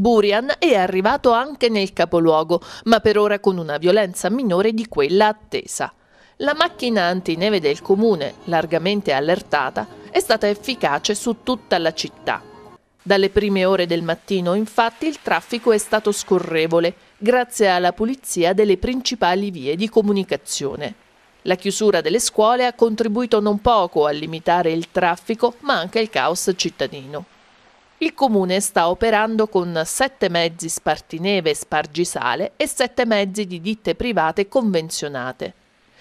Burian è arrivato anche nel capoluogo, ma per ora con una violenza minore di quella attesa. La macchina antineve del comune, largamente allertata, è stata efficace su tutta la città. Dalle prime ore del mattino, infatti, il traffico è stato scorrevole, grazie alla pulizia delle principali vie di comunicazione. La chiusura delle scuole ha contribuito non poco a limitare il traffico, ma anche il caos cittadino. Il comune sta operando con sette mezzi spartineve e spargisale e sette mezzi di ditte private convenzionate.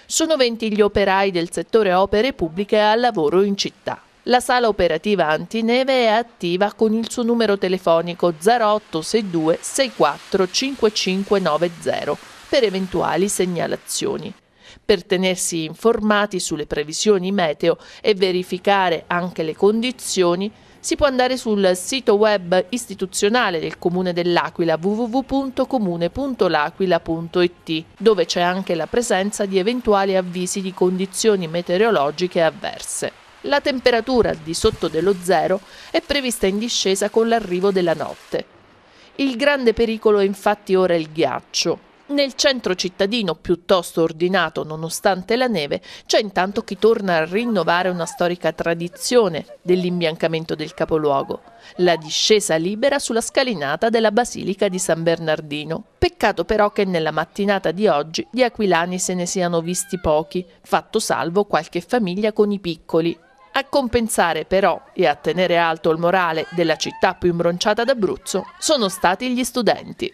Sono 20 gli operai del settore opere pubbliche al lavoro in città. La sala operativa antineve è attiva con il suo numero telefonico 0862 64 5590 per eventuali segnalazioni per tenersi informati sulle previsioni meteo e verificare anche le condizioni si può andare sul sito web istituzionale del Comune dell'Aquila www.comune.laquila.it dove c'è anche la presenza di eventuali avvisi di condizioni meteorologiche avverse. La temperatura di sotto dello zero è prevista in discesa con l'arrivo della notte. Il grande pericolo è infatti ora il ghiaccio, nel centro cittadino, piuttosto ordinato nonostante la neve, c'è intanto chi torna a rinnovare una storica tradizione dell'imbiancamento del capoluogo, la discesa libera sulla scalinata della Basilica di San Bernardino. Peccato però che nella mattinata di oggi gli aquilani se ne siano visti pochi, fatto salvo qualche famiglia con i piccoli, a compensare però e a tenere alto il morale della città più imbronciata d'Abruzzo sono stati gli studenti.